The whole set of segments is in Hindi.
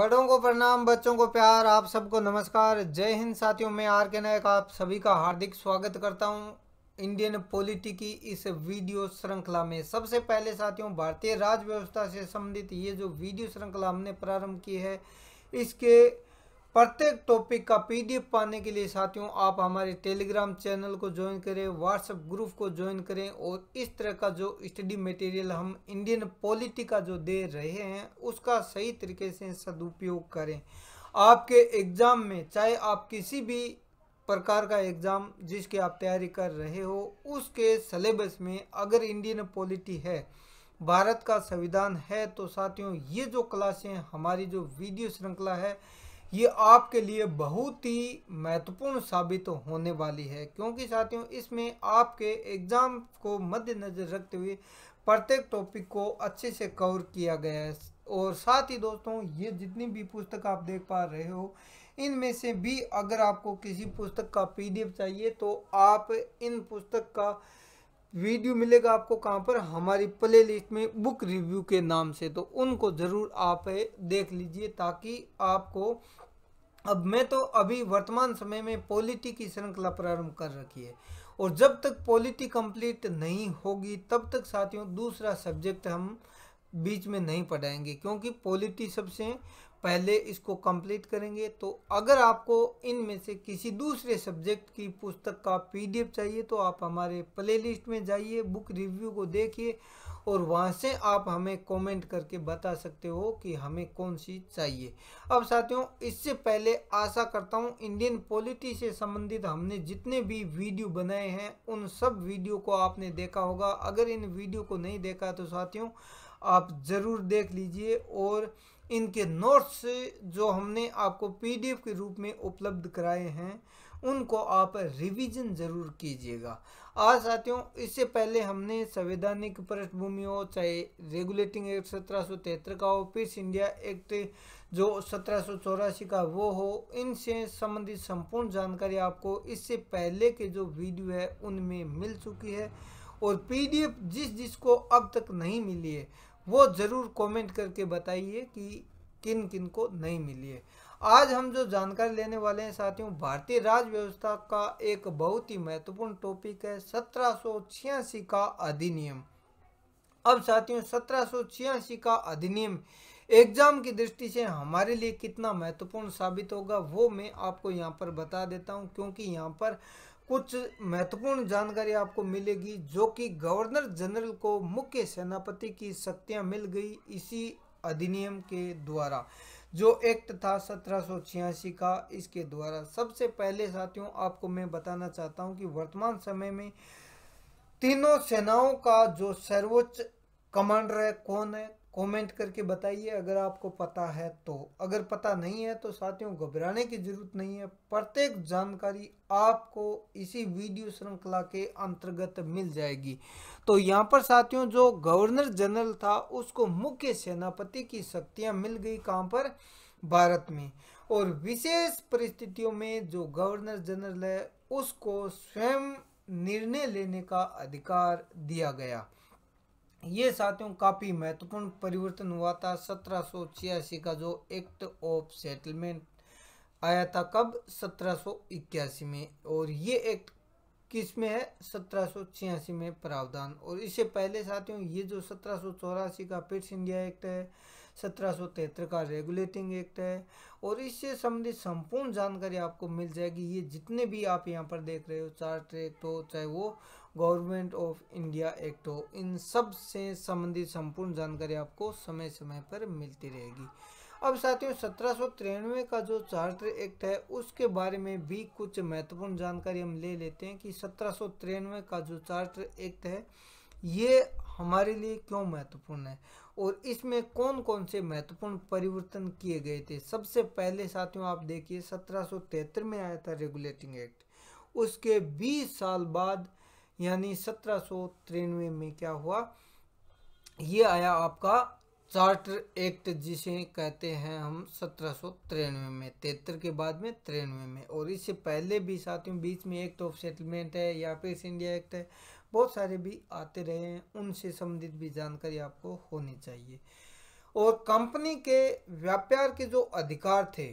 बड़ों को प्रणाम बच्चों को प्यार आप सबको नमस्कार जय हिंद साथियों मैं आर के नायक आप सभी का हार्दिक स्वागत करता हूं इंडियन पॉलिटी की इस वीडियो श्रृंखला में सबसे पहले साथियों भारतीय राज व्यवस्था से संबंधित ये जो वीडियो श्रृंखला हमने प्रारंभ की है इसके प्रत्येक टॉपिक का पीडीएफ पाने के लिए साथियों आप हमारे टेलीग्राम चैनल को ज्वाइन करें व्हाट्सएप ग्रुप को ज्वाइन करें और इस तरह का जो स्टडी मटेरियल हम इंडियन पॉलिटी का जो दे रहे हैं उसका सही तरीके से सदुपयोग करें आपके एग्ज़ाम में चाहे आप किसी भी प्रकार का एग्ज़ाम जिसकी आप तैयारी कर रहे हो उसके सलेबस में अगर इंडियन पॉलिटी है भारत का संविधान है तो साथियों ये जो क्लासें हमारी जो वीडियो श्रृंखला है ये आपके लिए बहुत ही महत्वपूर्ण साबित होने वाली है क्योंकि साथियों इसमें आपके एग्ज़ाम को मद्देनज़र रखते हुए प्रत्येक टॉपिक को अच्छे से कवर किया गया है और साथ ही दोस्तों ये जितनी भी पुस्तक आप देख पा रहे हो इनमें से भी अगर आपको किसी पुस्तक का पीडीएफ चाहिए तो आप इन पुस्तक का वीडियो मिलेगा आपको कहाँ पर हमारी प्लेलिस्ट में बुक रिव्यू के नाम से तो उनको ज़रूर आप देख लीजिए ताकि आपको अब मैं तो अभी वर्तमान समय में पॉलिटी की श्रृंखला प्रारंभ कर रखी है और जब तक पॉलिटी कंप्लीट नहीं होगी तब तक साथियों दूसरा सब्जेक्ट हम बीच में नहीं पढ़ाएंगे क्योंकि पॉलिटी सबसे पहले इसको कंप्लीट करेंगे तो अगर आपको इनमें से किसी दूसरे सब्जेक्ट की पुस्तक का पीडीएफ चाहिए तो आप हमारे प्लेलिस्ट में जाइए बुक रिव्यू को देखिए और वहाँ से आप हमें कमेंट करके बता सकते हो कि हमें कौन सी चाहिए अब साथियों इससे पहले आशा करता हूँ इंडियन पॉलिटी से संबंधित हमने जितने भी वीडियो बनाए हैं उन सब वीडियो को आपने देखा होगा अगर इन वीडियो को नहीं देखा तो साथियों आप ज़रूर देख लीजिए और इनके नोट्स जो हमने आपको पीडीएफ के रूप में उपलब्ध कराए हैं उनको आप रिवीजन ज़रूर कीजिएगा और साथियों इससे पहले हमने संवैधानिक पृष्ठभूमि हो चाहे रेगुलेटिंग एक्ट सत्रह का हो पीस इंडिया एक्ट जो सत्रह का वो हो इनसे संबंधित संपूर्ण जानकारी आपको इससे पहले के जो वीडियो है उनमें मिल चुकी है और पीडीएफ जिस जिसको अब तक नहीं मिली है वो ज़रूर कमेंट करके बताइए कि किन किन को नहीं मिली है आज हम जो जानकारी लेने वाले हैं साथियों भारतीय राज्य व्यवस्था का एक बहुत ही महत्वपूर्ण टॉपिक है सत्रह का अधिनियम अब साथियों सत्रह का अधिनियम एग्जाम की दृष्टि से हमारे लिए कितना महत्वपूर्ण साबित होगा वो मैं आपको यहाँ पर बता देता हूँ क्योंकि यहाँ पर कुछ महत्वपूर्ण जानकारी आपको मिलेगी जो कि गवर्नर जनरल को मुख्य सेनापति की शक्तियाँ मिल गई इसी अधिनियम के द्वारा जो एक्ट था सत्रह का इसके द्वारा सबसे पहले साथियों आपको मैं बताना चाहता हूं कि वर्तमान समय में तीनों सेनाओं का जो सर्वोच्च कमांडर है कौन है कमेंट करके बताइए अगर आपको पता है तो अगर पता नहीं है तो साथियों घबराने की ज़रूरत नहीं है प्रत्येक जानकारी आपको इसी वीडियो श्रृंखला के अंतर्गत मिल जाएगी तो यहाँ पर साथियों जो गवर्नर जनरल था उसको मुख्य सेनापति की शक्तियाँ मिल गई कहाँ पर भारत में और विशेष परिस्थितियों में जो गवर्नर जनरल है उसको स्वयं निर्णय लेने का अधिकार दिया गया ये साथियों काफ़ी महत्वपूर्ण परिवर्तन हुआ था सत्रह का जो एक्ट ऑफ सेटलमेंट आया था कब सत्रह में और ये एक्ट किस में है सत्रह में प्रावधान और इससे पहले साथियों ये जो सत्रह का पिट्स इंडिया एक्ट है सत्रह का रेगुलेटिंग एक्ट है और इससे संबंधित संपूर्ण जानकारी आपको मिल जाएगी ये जितने भी आप यहाँ पर देख रहे हो चार्ट एक्ट हो तो चाहे वो गवर्नमेंट ऑफ इंडिया एक्ट हो इन सब से संबंधित संपूर्ण जानकारी आपको समय समय पर मिलती रहेगी अब साथियों सत्रह का जो चार्टर एक्ट है उसके बारे में भी कुछ महत्वपूर्ण जानकारी हम ले लेते हैं कि सत्रह का जो चार्टर एक्ट है ये हमारे लिए क्यों महत्वपूर्ण है और इसमें कौन कौन से महत्वपूर्ण परिवर्तन किए गए थे सबसे पहले साथियों आप देखिए सत्रह में आया था रेगुलेटिंग एक्ट उसके 20 साल बाद यानी सत्रह में क्या हुआ ये आया आपका चार्टर एक्ट जिसे कहते हैं हम सत्रह में तिहत्तर के बाद में तिरानवे में और इससे पहले भी साथियों बीच में एक्ट ऑफ सेटलमेंट है या फिर इंडिया एक्ट है बहुत सारे भी आते रहे हैं उनसे संबंधित भी जानकारी आपको होनी चाहिए और कंपनी के व्यापार के जो अधिकार थे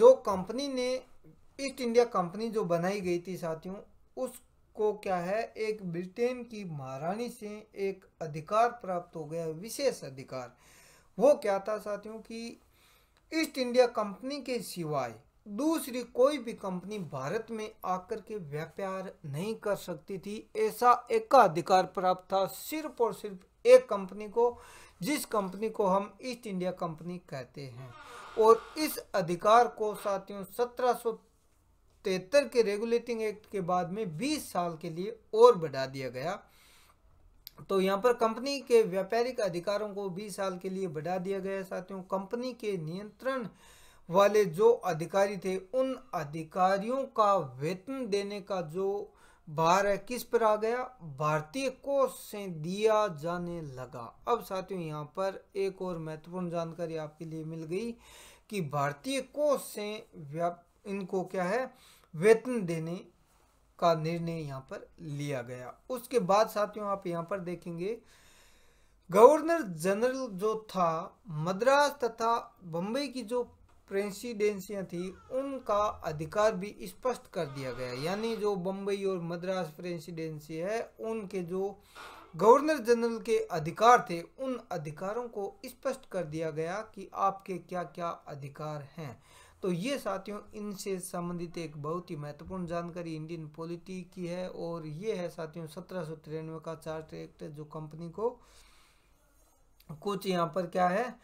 जो कंपनी ने ईस्ट इंडिया कंपनी जो बनाई गई थी साथियों उस को क्या है एक ब्रिटेन की महारानी से एक अधिकार प्राप्त हो गया विशेष अधिकार वो क्या था साथियों कि ईस्ट इंडिया कंपनी के सिवाय दूसरी कोई भी कंपनी भारत में आकर के व्यापार नहीं कर सकती थी ऐसा एक अधिकार प्राप्त था सिर्फ और सिर्फ एक कंपनी को जिस कंपनी को हम ईस्ट इंडिया कंपनी कहते हैं और इस अधिकार को साथियों तिहत्तर के रेगुलेटिंग एक्ट के बाद में 20 साल के लिए और बढ़ा दिया गया तो यहाँ पर कंपनी के व्यापारिक अधिकारों को 20 साल के लिए बढ़ा दिया गया साथियों कंपनी के नियंत्रण वाले जो अधिकारी थे उन अधिकारियों का वेतन देने का जो भार है किस पर आ गया भारतीय कोष से दिया जाने लगा अब साथियों यहाँ पर एक और महत्वपूर्ण जानकारी आपके लिए मिल गई कि भारतीय कोष से इनको क्या है वेतन देने का निर्णय यहाँ पर लिया गया उसके बाद साथियों आप यहाँ पर देखेंगे गवर्नर जनरल जो था मद्रास तथा बम्बई की जो प्रेसिडेंसियाँ थी उनका अधिकार भी स्पष्ट कर दिया गया यानी जो बम्बई और मद्रास प्रेसिडेंसी है उनके जो गवर्नर जनरल के अधिकार थे उन अधिकारों को स्पष्ट कर दिया गया कि आपके क्या क्या अधिकार हैं तो ये साथियों इनसे संबंधित एक बहुत ही महत्वपूर्ण जानकारी इंडियन पॉलिटी की है और ये है साथियों सत्रह का चार्ट एक्ट जो कंपनी को कुछ यहाँ पर क्या है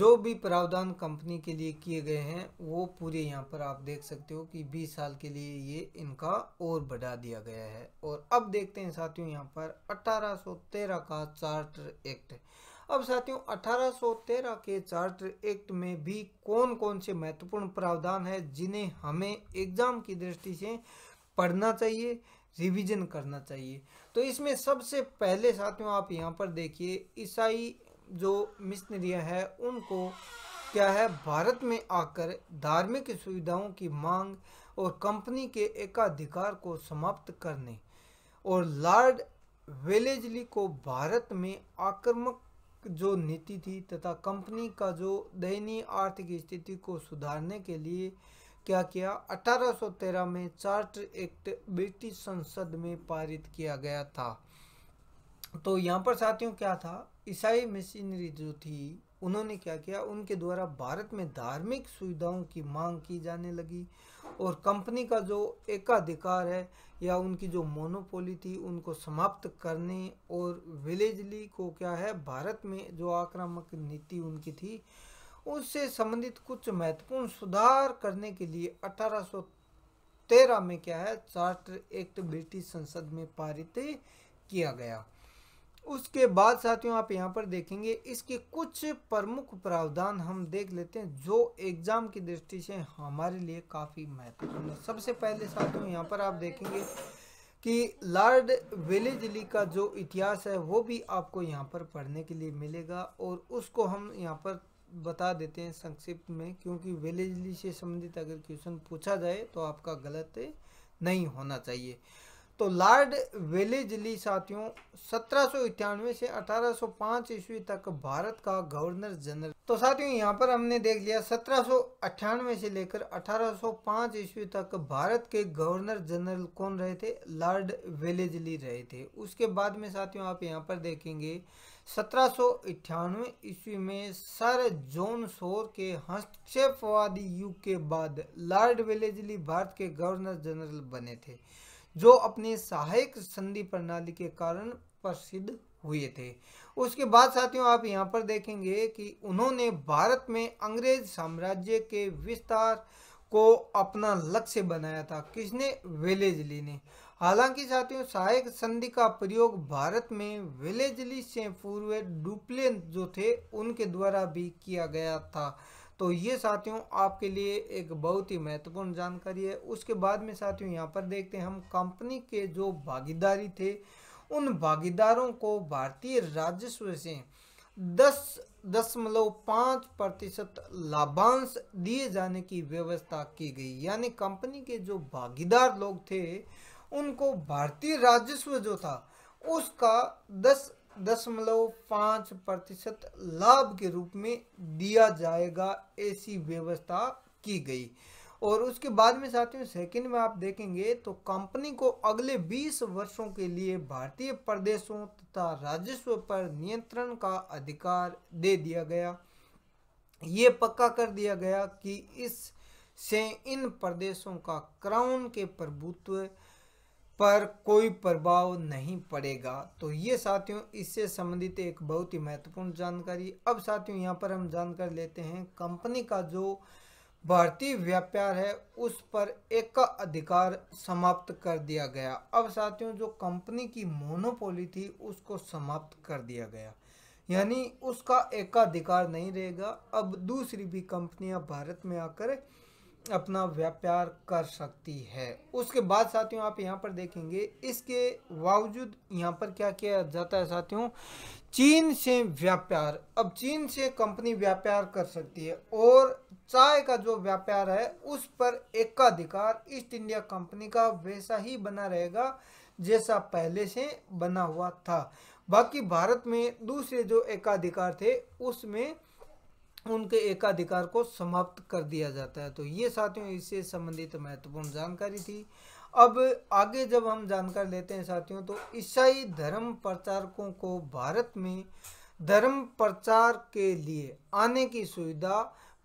जो भी प्रावधान कंपनी के लिए किए गए हैं वो पूरे यहाँ पर आप देख सकते हो कि 20 साल के लिए ये इनका और बढ़ा दिया गया है और अब देखते हैं साथियों यहाँ पर 1813 का चार्टर एक्ट अब साथियों 1813 के चार्टर एक्ट में भी कौन कौन से महत्वपूर्ण प्रावधान है जिन्हें हमें एग्जाम की दृष्टि से पढ़ना चाहिए रिवीजन करना चाहिए तो इसमें सबसे पहले साथियों आप यहाँ पर देखिए ईसाई जो मिशनरियाँ हैं उनको क्या है भारत में आकर धार्मिक सुविधाओं की मांग और कंपनी के एकाधिकार को समाप्त करने और लॉर्ड वेलेजली को भारत में आक्रमक जो नीति थी तथा कंपनी का जो दयनीय आर्थिक स्थिति को सुधारने के लिए क्या किया 1813 में चार्टर एक्ट ब्रिटिश संसद में पारित किया गया था तो यहाँ पर साथियों क्या था ईसाई मशीनरी जो थी उन्होंने क्या किया उनके द्वारा भारत में धार्मिक सुविधाओं की मांग की जाने लगी और कंपनी का जो एकाधिकार है या उनकी जो मोनोपोली थी उनको समाप्त करने और विलेजली को क्या है भारत में जो आक्रामक नीति उनकी थी उससे संबंधित कुछ महत्वपूर्ण सुधार करने के लिए 1813 में क्या है चार्टर एक्ट ब्रिटिश संसद में पारित किया गया उसके बाद साथियों आप यहाँ पर देखेंगे इसके कुछ प्रमुख प्रावधान हम देख लेते हैं जो एग्ज़ाम की दृष्टि से हमारे लिए काफ़ी महत्वपूर्ण है सबसे पहले साथियों यहाँ पर आप देखेंगे कि लॉर्ड वेलेजली का जो इतिहास है वो भी आपको यहाँ पर पढ़ने के लिए मिलेगा और उसको हम यहाँ पर बता देते हैं संक्षिप्त में क्योंकि वेलेजली से संबंधित अगर क्वेश्चन पूछा जाए तो आपका गलत नहीं होना चाहिए तो लॉर्ड वेलेजली साथियों सत्रह से 1805 ईस्वी तक भारत का गवर्नर जनरल तो साथियों यहाँ पर हमने देख लिया सत्रह से लेकर 1805 ईस्वी तक भारत के गवर्नर जनरल कौन रहे थे लॉर्ड वेलेजली रहे थे उसके बाद में साथियों आप यहाँ पर देखेंगे सत्रह ईस्वी में सर जॉन शोर के हस्तक्षेपवादी युग के बाद लॉर्ड वेलेजली भारत के गवर्नर जनरल बने थे जो अपने सहायक संधि प्रणाली के कारण प्रसिद्ध हुए थे उसके बाद साथियों आप यहाँ पर देखेंगे कि उन्होंने भारत में अंग्रेज साम्राज्य के विस्तार को अपना लक्ष्य बनाया था किसने वेलेजली ने हालांकि साथियों सहायक संधि का प्रयोग भारत में वेलेजली से पूर्व डुप्लेन जो थे उनके द्वारा भी किया गया था तो ये साथियों आपके लिए एक बहुत ही महत्वपूर्ण जानकारी है उसके बाद में साथियों यहाँ पर देखते हैं हम कंपनी के जो भागीदारी थे उन भागीदारों को भारतीय राजस्व से दस दशमलव पाँच प्रतिशत लाभांश दिए जाने की व्यवस्था की गई यानी कंपनी के जो भागीदार लोग थे उनको भारतीय राजस्व जो था उसका दस दशमलव पाँच प्रतिशत लाभ के रूप में दिया जाएगा ऐसी व्यवस्था की गई और उसके बाद में साथियों सेकंड में आप देखेंगे तो कंपनी को अगले 20 वर्षों के लिए भारतीय प्रदेशों तथा राजस्व पर नियंत्रण का अधिकार दे दिया गया ये पक्का कर दिया गया कि इससे इन प्रदेशों का क्राउन के प्रभुत्व पर कोई प्रभाव नहीं पड़ेगा तो ये साथियों इससे संबंधित एक बहुत ही महत्वपूर्ण जानकारी अब साथियों यहाँ पर हम जानकारी लेते हैं कंपनी का जो भारतीय व्यापार है उस पर एक का अधिकार समाप्त कर दिया गया अब साथियों जो कंपनी की मोनोपोली थी उसको समाप्त कर दिया गया यानी उसका एकाधिकार नहीं रहेगा अब दूसरी भी कंपनियां भारत में आकर अपना व्यापार कर सकती है उसके बाद साथियों आप यहाँ पर देखेंगे इसके बावजूद यहाँ पर क्या किया जाता है साथियों चीन से व्यापार अब चीन से कंपनी व्यापार कर सकती है और चाय का जो व्यापार है उस पर एकाधिकार ईस्ट इंडिया कंपनी का वैसा ही बना रहेगा जैसा पहले से बना हुआ था बाकी भारत में दूसरे जो एकाधिकार थे उसमें उनके एकाधिकार को समाप्त कर दिया जाता है तो ये साथियों इससे संबंधित महत्वपूर्ण जानकारी थी अब आगे जब हम जानकारी लेते हैं साथियों तो ईसाई धर्म प्रचारकों को भारत में धर्म प्रचार के लिए आने की सुविधा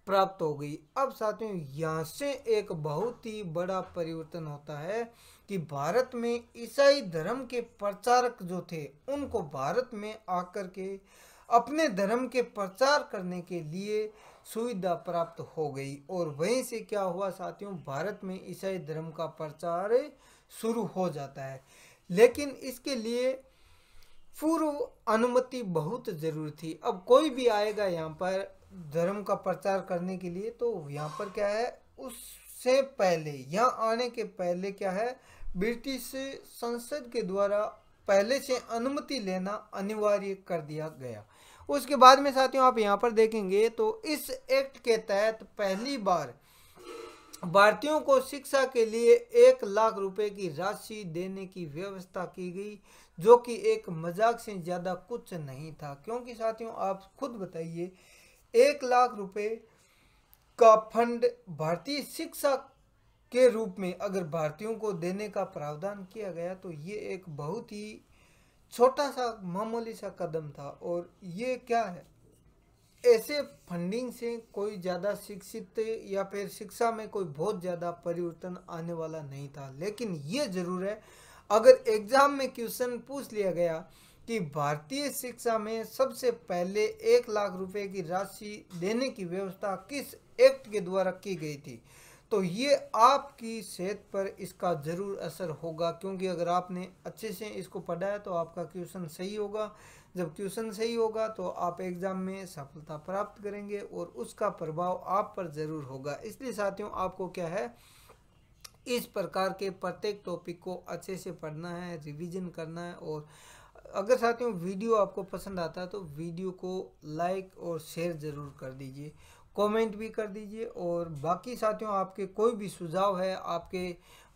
प्राप्त हो गई अब साथियों यहाँ से एक बहुत ही बड़ा परिवर्तन होता है कि भारत में ईसाई धर्म के प्रचारक जो थे उनको भारत में आकर के अपने धर्म के प्रचार करने के लिए सुविधा प्राप्त हो गई और वहीं से क्या हुआ साथियों भारत में ईसाई धर्म का प्रचार शुरू हो जाता है लेकिन इसके लिए पूर्व अनुमति बहुत ज़रूरी थी अब कोई भी आएगा यहाँ पर धर्म का प्रचार करने के लिए तो यहाँ पर क्या है उससे पहले यहाँ आने के पहले क्या है ब्रिटिश संसद के द्वारा पहले से अनुमति लेना अनिवार्य कर दिया गया उसके बाद में साथियों आप यहाँ पर देखेंगे तो इस एक्ट के तहत पहली बार भारतीयों को शिक्षा के लिए एक लाख रुपए की राशि देने की व्यवस्था की गई जो कि एक मजाक से ज़्यादा कुछ नहीं था क्योंकि साथियों आप खुद बताइए एक लाख रुपए का फंड भारतीय शिक्षा के रूप में अगर भारतीयों को देने का प्रावधान किया गया तो ये एक बहुत ही छोटा सा मामूली सा कदम था और ये क्या है ऐसे फंडिंग से कोई ज़्यादा शिक्षित या फिर शिक्षा में कोई बहुत ज़्यादा परिवर्तन आने वाला नहीं था लेकिन ये ज़रूर है अगर एग्ज़ाम में क्वेश्चन पूछ लिया गया कि भारतीय शिक्षा में सबसे पहले एक लाख रुपए की राशि देने की व्यवस्था किस एक्ट के द्वारा की गई थी तो ये आपकी सेहत पर इसका ज़रूर असर होगा क्योंकि अगर आपने अच्छे से इसको पढ़ा है तो आपका क्वेश्चन सही होगा जब क्वेश्चन सही होगा तो आप एग्ज़ाम में सफलता प्राप्त करेंगे और उसका प्रभाव आप पर ज़रूर होगा इसलिए साथियों आपको क्या है इस प्रकार के प्रत्येक टॉपिक को अच्छे से पढ़ना है रिवीजन करना है और अगर साथियों वीडियो आपको पसंद आता है तो वीडियो को लाइक और शेयर ज़रूर कर दीजिए कमेंट भी कर दीजिए और बाकी साथियों आपके कोई भी सुझाव है आपके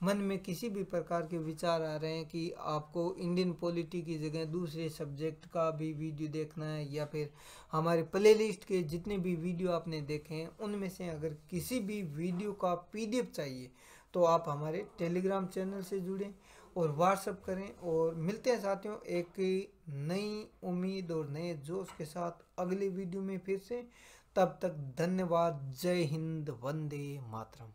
मन में किसी भी प्रकार के विचार आ रहे हैं कि आपको इंडियन पॉलिटी की जगह दूसरे सब्जेक्ट का भी वीडियो देखना है या फिर हमारे प्लेलिस्ट के जितने भी वीडियो आपने देखे हैं उनमें से अगर किसी भी वीडियो का पीडीएफ चाहिए तो आप हमारे टेलीग्राम चैनल से जुड़ें और व्हाट्सअप करें और मिलते हैं साथियों एक नई उम्मीद और नए जोश के साथ अगले वीडियो में फिर से तब तक धन्यवाद जय हिंद वंदे मातरम